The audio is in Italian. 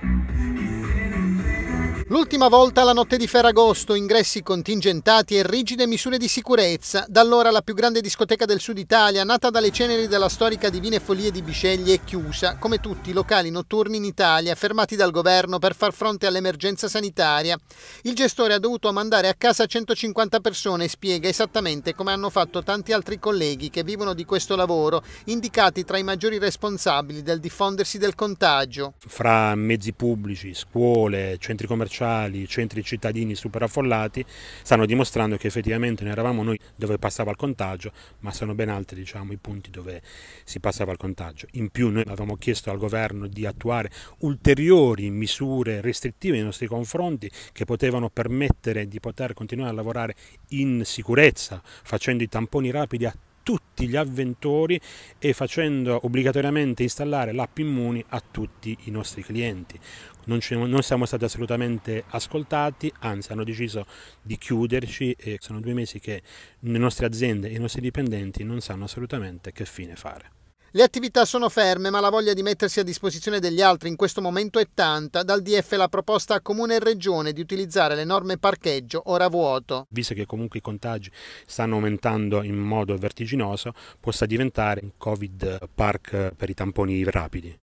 Thank you. L'ultima volta la notte di Ferragosto, ingressi contingentati e rigide misure di sicurezza. Da allora la più grande discoteca del sud Italia, nata dalle ceneri della storica Divine Follie di Bisceglie, è chiusa, come tutti i locali notturni in Italia, fermati dal governo per far fronte all'emergenza sanitaria. Il gestore ha dovuto mandare a casa 150 persone e spiega esattamente come hanno fatto tanti altri colleghi che vivono di questo lavoro, indicati tra i maggiori responsabili del diffondersi del contagio. Fra mezzi pubblici, scuole, centri commerciali, commerciali, centri cittadini super affollati, stanno dimostrando che effettivamente non eravamo noi dove passava il contagio, ma sono ben altri diciamo, i punti dove si passava il contagio. In più noi avevamo chiesto al governo di attuare ulteriori misure restrittive nei nostri confronti che potevano permettere di poter continuare a lavorare in sicurezza, facendo i tamponi rapidi a tutti gli avventori e facendo obbligatoriamente installare l'app Immuni a tutti i nostri clienti. Non, ci, non, siamo stati assolutamente ascoltati, anzi hanno deciso di chiuderci e sono due mesi che le nostre aziende e i nostri dipendenti non sanno assolutamente che fine fare. Le attività sono ferme, ma la voglia di mettersi a disposizione degli altri in questo momento è tanta. Dal DF la proposta a Comune e Regione di utilizzare l'enorme parcheggio ora vuoto. Visto che comunque i contagi stanno aumentando in modo vertiginoso, possa diventare un Covid park per i tamponi rapidi.